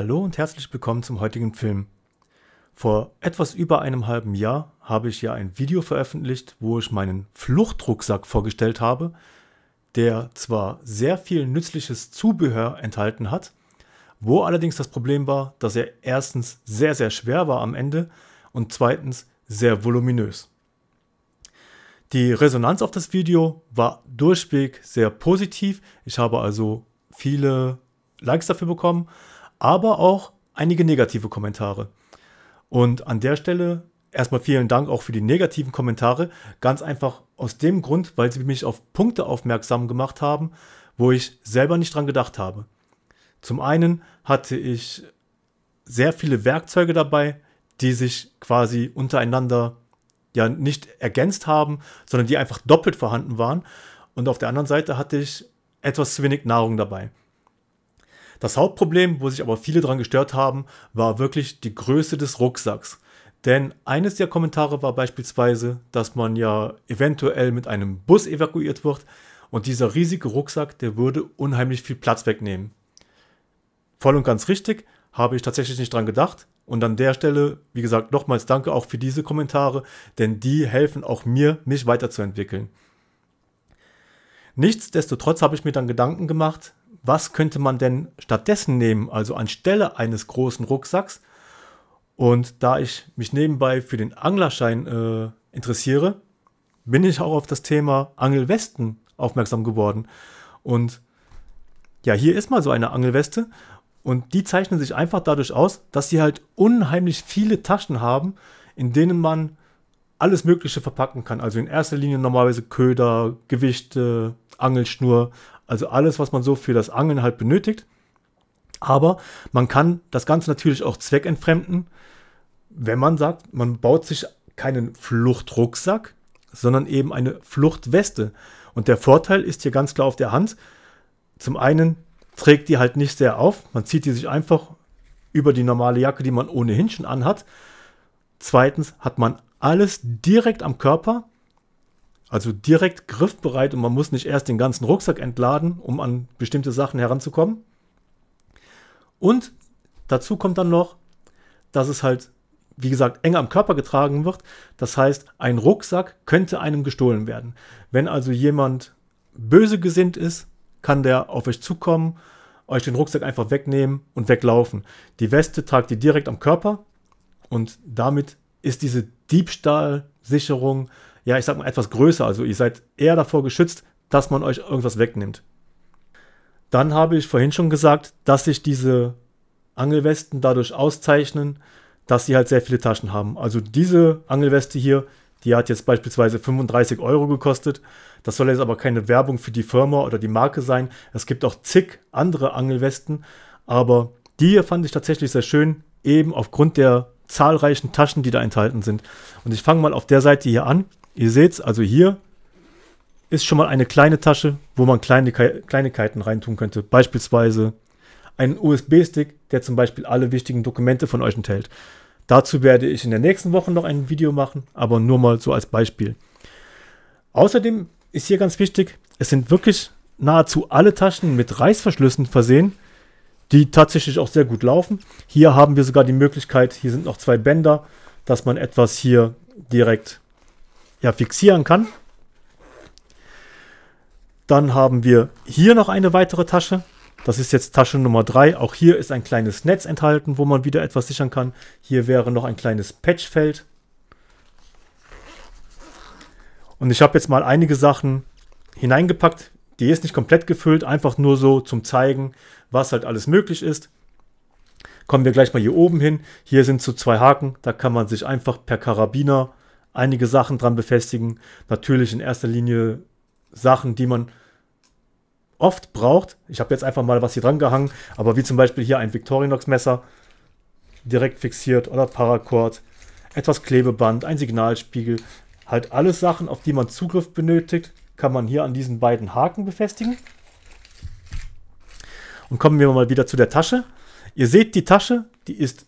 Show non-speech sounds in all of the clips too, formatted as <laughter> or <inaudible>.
Hallo und herzlich willkommen zum heutigen Film. Vor etwas über einem halben Jahr habe ich ja ein Video veröffentlicht, wo ich meinen Fluchtrucksack vorgestellt habe, der zwar sehr viel nützliches Zubehör enthalten hat, wo allerdings das Problem war, dass er erstens sehr, sehr schwer war am Ende und zweitens sehr voluminös. Die Resonanz auf das Video war durchweg sehr positiv. Ich habe also viele Likes dafür bekommen aber auch einige negative Kommentare. Und an der Stelle erstmal vielen Dank auch für die negativen Kommentare. Ganz einfach aus dem Grund, weil sie mich auf Punkte aufmerksam gemacht haben, wo ich selber nicht dran gedacht habe. Zum einen hatte ich sehr viele Werkzeuge dabei, die sich quasi untereinander ja nicht ergänzt haben, sondern die einfach doppelt vorhanden waren. Und auf der anderen Seite hatte ich etwas zu wenig Nahrung dabei. Das Hauptproblem, wo sich aber viele dran gestört haben, war wirklich die Größe des Rucksacks. Denn eines der Kommentare war beispielsweise, dass man ja eventuell mit einem Bus evakuiert wird und dieser riesige Rucksack, der würde unheimlich viel Platz wegnehmen. Voll und ganz richtig, habe ich tatsächlich nicht dran gedacht. Und an der Stelle, wie gesagt, nochmals danke auch für diese Kommentare, denn die helfen auch mir, mich weiterzuentwickeln. Nichtsdestotrotz habe ich mir dann Gedanken gemacht, was könnte man denn stattdessen nehmen, also anstelle eines großen Rucksacks. Und da ich mich nebenbei für den Anglerschein äh, interessiere, bin ich auch auf das Thema Angelwesten aufmerksam geworden. Und ja, hier ist mal so eine Angelweste. Und die zeichnen sich einfach dadurch aus, dass sie halt unheimlich viele Taschen haben, in denen man alles Mögliche verpacken kann. Also in erster Linie normalerweise Köder, Gewichte, Angelschnur, also alles, was man so für das Angeln halt benötigt. Aber man kann das Ganze natürlich auch zweckentfremden, wenn man sagt, man baut sich keinen Fluchtrucksack, sondern eben eine Fluchtweste. Und der Vorteil ist hier ganz klar auf der Hand. Zum einen trägt die halt nicht sehr auf, man zieht die sich einfach über die normale Jacke, die man ohnehin schon anhat. Zweitens hat man alles direkt am Körper, also direkt griffbereit und man muss nicht erst den ganzen Rucksack entladen, um an bestimmte Sachen heranzukommen. Und dazu kommt dann noch, dass es halt, wie gesagt, enger am Körper getragen wird. Das heißt, ein Rucksack könnte einem gestohlen werden. Wenn also jemand böse gesinnt ist, kann der auf euch zukommen, euch den Rucksack einfach wegnehmen und weglaufen. Die Weste tragt ihr direkt am Körper und damit ist diese Diebstahlsicherung ja, ich sag mal, etwas größer. Also ihr seid eher davor geschützt, dass man euch irgendwas wegnimmt. Dann habe ich vorhin schon gesagt, dass sich diese Angelwesten dadurch auszeichnen, dass sie halt sehr viele Taschen haben. Also diese Angelweste hier, die hat jetzt beispielsweise 35 Euro gekostet. Das soll jetzt aber keine Werbung für die Firma oder die Marke sein. Es gibt auch zig andere Angelwesten, aber die hier fand ich tatsächlich sehr schön, eben aufgrund der zahlreichen Taschen, die da enthalten sind. Und ich fange mal auf der Seite hier an. Ihr seht es, also hier ist schon mal eine kleine Tasche, wo man kleine Kleinigkeiten reintun könnte. Beispielsweise einen USB-Stick, der zum Beispiel alle wichtigen Dokumente von euch enthält. Dazu werde ich in der nächsten Woche noch ein Video machen, aber nur mal so als Beispiel. Außerdem ist hier ganz wichtig, es sind wirklich nahezu alle Taschen mit Reißverschlüssen versehen, die tatsächlich auch sehr gut laufen. Hier haben wir sogar die Möglichkeit, hier sind noch zwei Bänder, dass man etwas hier direkt ja, fixieren kann. Dann haben wir hier noch eine weitere Tasche. Das ist jetzt Tasche Nummer 3. Auch hier ist ein kleines Netz enthalten, wo man wieder etwas sichern kann. Hier wäre noch ein kleines Patchfeld. Und ich habe jetzt mal einige Sachen hineingepackt. Die ist nicht komplett gefüllt, einfach nur so zum Zeigen, was halt alles möglich ist. Kommen wir gleich mal hier oben hin. Hier sind so zwei Haken, da kann man sich einfach per Karabiner einige Sachen dran befestigen. Natürlich in erster Linie Sachen, die man oft braucht. Ich habe jetzt einfach mal was hier dran gehangen, aber wie zum Beispiel hier ein Victorinox-Messer, direkt fixiert oder Paracord, etwas Klebeband, ein Signalspiegel. Halt alles Sachen, auf die man Zugriff benötigt, kann man hier an diesen beiden Haken befestigen. Und kommen wir mal wieder zu der Tasche. Ihr seht, die Tasche, die ist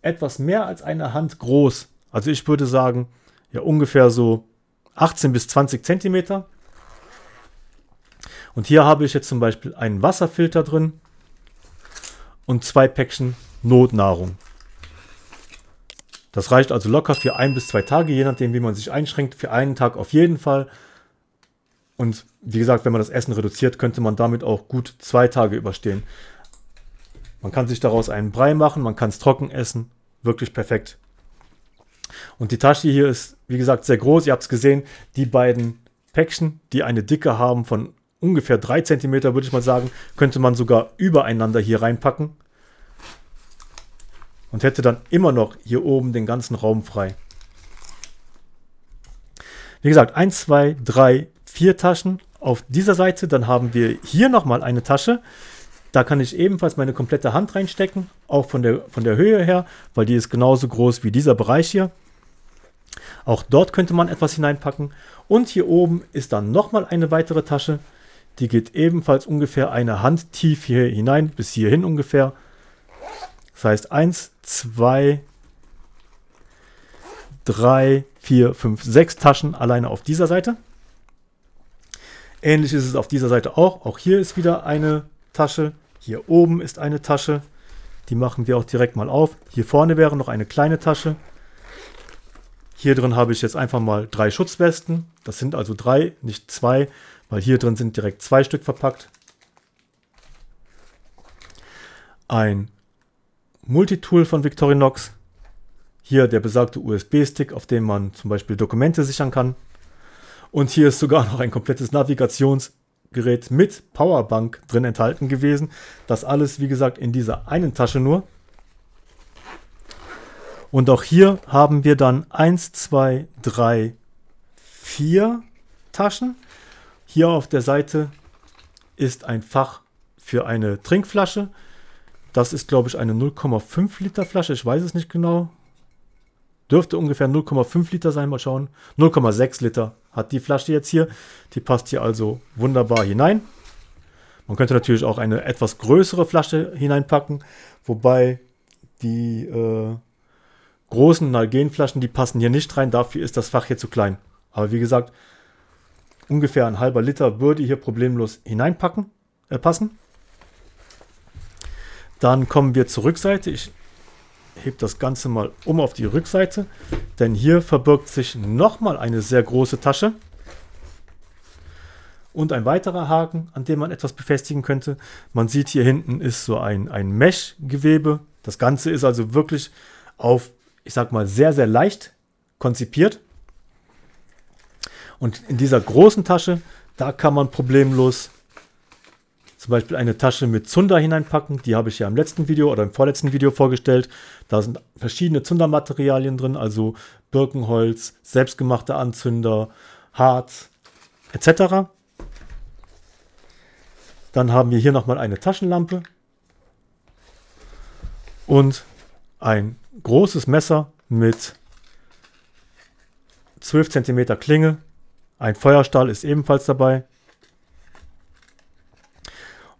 etwas mehr als eine Hand groß. Also ich würde sagen, ja ungefähr so 18 bis 20 Zentimeter. Und hier habe ich jetzt zum Beispiel einen Wasserfilter drin und zwei Päckchen Notnahrung. Das reicht also locker für ein bis zwei Tage, je nachdem, wie man sich einschränkt. Für einen Tag auf jeden Fall, und wie gesagt, wenn man das Essen reduziert, könnte man damit auch gut zwei Tage überstehen. Man kann sich daraus einen Brei machen, man kann es trocken essen. Wirklich perfekt. Und die Tasche hier ist, wie gesagt, sehr groß. Ihr habt es gesehen, die beiden Päckchen, die eine Dicke haben von ungefähr 3 cm, würde ich mal sagen, könnte man sogar übereinander hier reinpacken. Und hätte dann immer noch hier oben den ganzen Raum frei. Wie gesagt, 1, 2, 3, vier Taschen auf dieser Seite. Dann haben wir hier nochmal eine Tasche. Da kann ich ebenfalls meine komplette Hand reinstecken, auch von der, von der Höhe her, weil die ist genauso groß wie dieser Bereich hier. Auch dort könnte man etwas hineinpacken. Und hier oben ist dann nochmal eine weitere Tasche. Die geht ebenfalls ungefähr eine Hand tief hier hinein, bis hierhin ungefähr. Das heißt 1, 2, 3, 4, 5, 6 Taschen alleine auf dieser Seite. Ähnlich ist es auf dieser Seite auch. Auch hier ist wieder eine Tasche. Hier oben ist eine Tasche. Die machen wir auch direkt mal auf. Hier vorne wäre noch eine kleine Tasche. Hier drin habe ich jetzt einfach mal drei Schutzwesten. Das sind also drei, nicht zwei, weil hier drin sind direkt zwei Stück verpackt. Ein Multitool von Victorinox. Hier der besagte USB-Stick, auf dem man zum Beispiel Dokumente sichern kann. Und hier ist sogar noch ein komplettes Navigationsgerät mit Powerbank drin enthalten gewesen. Das alles, wie gesagt, in dieser einen Tasche nur. Und auch hier haben wir dann 1, 2, 3, 4 Taschen. Hier auf der Seite ist ein Fach für eine Trinkflasche. Das ist, glaube ich, eine 0,5 Liter Flasche. Ich weiß es nicht genau. Dürfte ungefähr 0,5 Liter sein, mal schauen. 0,6 Liter hat die Flasche jetzt hier. Die passt hier also wunderbar hinein. Man könnte natürlich auch eine etwas größere Flasche hineinpacken, wobei die äh, großen Nalgenflaschen, die passen hier nicht rein. Dafür ist das Fach hier zu klein. Aber wie gesagt, ungefähr ein halber Liter würde hier problemlos hineinpacken, äh, passen. Dann kommen wir zur Rückseite. Ich hebt das Ganze mal um auf die Rückseite, denn hier verbirgt sich nochmal eine sehr große Tasche. Und ein weiterer Haken, an dem man etwas befestigen könnte. Man sieht hier hinten ist so ein, ein Mesh-Gewebe. Das Ganze ist also wirklich auf, ich sag mal, sehr, sehr leicht konzipiert. Und in dieser großen Tasche, da kann man problemlos zum Beispiel eine Tasche mit Zunder hineinpacken. Die habe ich ja im letzten Video oder im vorletzten Video vorgestellt. Da sind verschiedene Zundermaterialien drin, also Birkenholz, selbstgemachte Anzünder, Harz etc. Dann haben wir hier nochmal eine Taschenlampe und ein großes Messer mit 12 cm Klinge. Ein Feuerstahl ist ebenfalls dabei.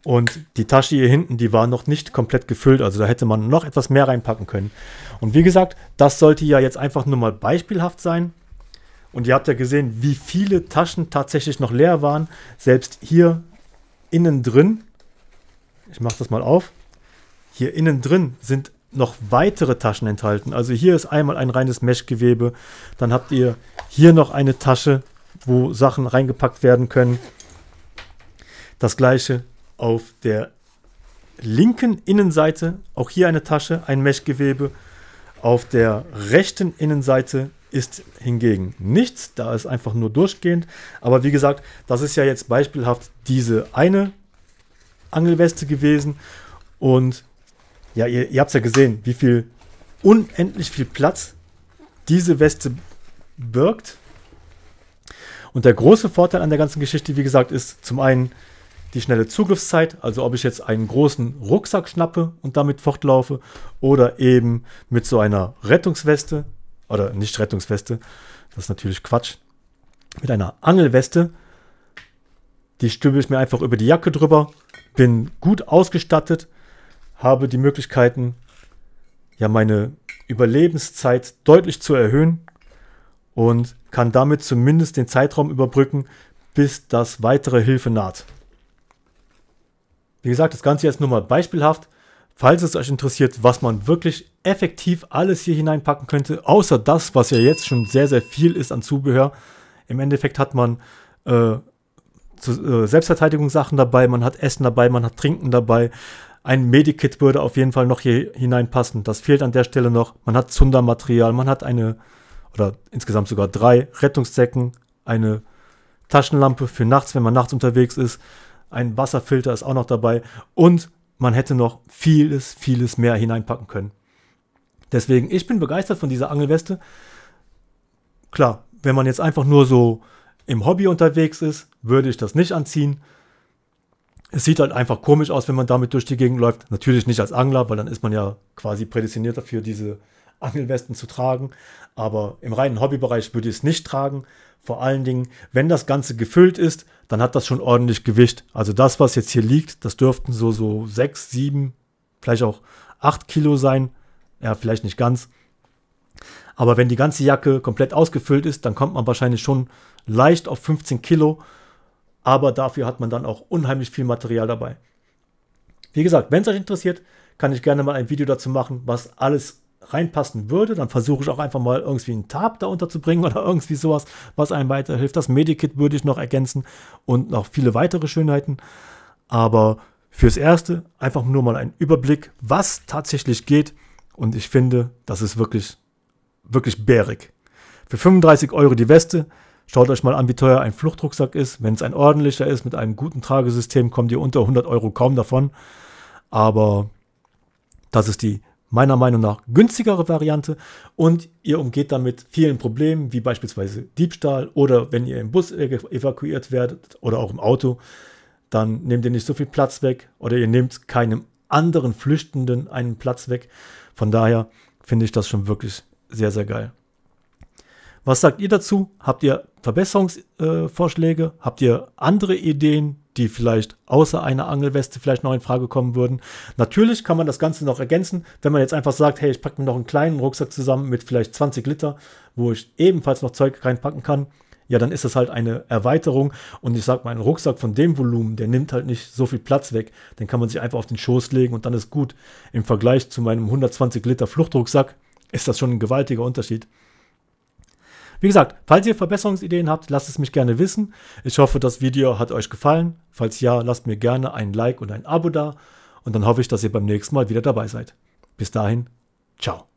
Und die Tasche hier hinten, die war noch nicht komplett gefüllt, also da hätte man noch etwas mehr reinpacken können. Und wie gesagt, das sollte ja jetzt einfach nur mal beispielhaft sein. Und ihr habt ja gesehen, wie viele Taschen tatsächlich noch leer waren. Selbst hier innen drin, ich mache das mal auf, hier innen drin sind noch weitere Taschen enthalten. Also hier ist einmal ein reines Meshgewebe, dann habt ihr hier noch eine Tasche, wo Sachen reingepackt werden können. Das gleiche auf der linken Innenseite auch hier eine Tasche, ein Meshgewebe. Auf der rechten Innenseite ist hingegen nichts, da ist einfach nur durchgehend. Aber wie gesagt, das ist ja jetzt beispielhaft diese eine Angelweste gewesen. Und ja, ihr, ihr habt es ja gesehen, wie viel unendlich viel Platz diese Weste birgt. Und der große Vorteil an der ganzen Geschichte, wie gesagt, ist zum einen, die schnelle Zugriffszeit, also ob ich jetzt einen großen Rucksack schnappe und damit fortlaufe oder eben mit so einer Rettungsweste oder nicht Rettungsweste, das ist natürlich Quatsch, mit einer Angelweste, die stülpe ich mir einfach über die Jacke drüber, bin gut ausgestattet, habe die Möglichkeiten, ja meine Überlebenszeit deutlich zu erhöhen und kann damit zumindest den Zeitraum überbrücken, bis das weitere Hilfe naht. Wie gesagt, das Ganze jetzt nur mal beispielhaft. Falls es euch interessiert, was man wirklich effektiv alles hier hineinpacken könnte, außer das, was ja jetzt schon sehr, sehr viel ist an Zubehör. Im Endeffekt hat man äh, äh Selbstverteidigungssachen dabei, man hat Essen dabei, man hat Trinken dabei. Ein Medikit würde auf jeden Fall noch hier hineinpassen. Das fehlt an der Stelle noch. Man hat Zundermaterial, man hat eine, oder insgesamt sogar drei Rettungssäcken, eine Taschenlampe für nachts, wenn man nachts unterwegs ist. Ein Wasserfilter ist auch noch dabei. Und man hätte noch vieles, vieles mehr hineinpacken können. Deswegen, ich bin begeistert von dieser Angelweste. Klar, wenn man jetzt einfach nur so im Hobby unterwegs ist, würde ich das nicht anziehen. Es sieht halt einfach komisch aus, wenn man damit durch die Gegend läuft. Natürlich nicht als Angler, weil dann ist man ja quasi prädestiniert dafür, diese Angelwesten zu tragen. Aber im reinen Hobbybereich würde ich es nicht tragen. Vor allen Dingen, wenn das Ganze gefüllt ist, dann hat das schon ordentlich Gewicht. Also das, was jetzt hier liegt, das dürften so, so 6, 7, vielleicht auch 8 Kilo sein. Ja, vielleicht nicht ganz. Aber wenn die ganze Jacke komplett ausgefüllt ist, dann kommt man wahrscheinlich schon leicht auf 15 Kilo. Aber dafür hat man dann auch unheimlich viel Material dabei. Wie gesagt, wenn es euch interessiert, kann ich gerne mal ein Video dazu machen, was alles reinpassen würde, dann versuche ich auch einfach mal irgendwie einen Tab da unterzubringen <laughs> oder irgendwie sowas, was einem weiterhilft. Das Medikit würde ich noch ergänzen und noch viele weitere Schönheiten. Aber fürs Erste einfach nur mal einen Überblick, was tatsächlich geht. Und ich finde, das ist wirklich, wirklich bärig. Für 35 Euro die Weste. Schaut euch mal an, wie teuer ein Fluchtrucksack ist. Wenn es ein ordentlicher ist, mit einem guten Tragesystem, kommt ihr unter 100 Euro kaum davon. Aber das ist die meiner Meinung nach günstigere Variante und ihr umgeht damit vielen Problemen, wie beispielsweise Diebstahl oder wenn ihr im Bus e-, evakuiert werdet oder auch im Auto, dann nehmt ihr nicht so viel Platz weg oder ihr nehmt keinem anderen Flüchtenden einen Platz weg. Von daher finde ich das schon wirklich sehr, sehr geil. Was sagt ihr dazu? Habt ihr Verbesserungsvorschläge? Habt ihr andere Ideen, die vielleicht außer einer Angelweste vielleicht noch in Frage kommen würden? Natürlich kann man das Ganze noch ergänzen, wenn man jetzt einfach sagt, hey, ich packe mir noch einen kleinen Rucksack zusammen mit vielleicht 20 Liter, wo ich ebenfalls noch Zeug reinpacken kann. Ja, dann ist das halt eine Erweiterung und ich sag mal, ein Rucksack von dem Volumen, der nimmt halt nicht so viel Platz weg. Den kann man sich einfach auf den Schoß legen und dann ist gut. Im Vergleich zu meinem 120 Liter Fluchtrucksack ist das schon ein gewaltiger Unterschied. Wie gesagt, falls ihr Verbesserungsideen habt, lasst es mich gerne wissen. Ich hoffe, das Video hat euch gefallen. Falls ja, lasst mir gerne ein Like und ein Abo da. Und dann hoffe ich, dass ihr beim nächsten Mal wieder dabei seid. Bis dahin, ciao.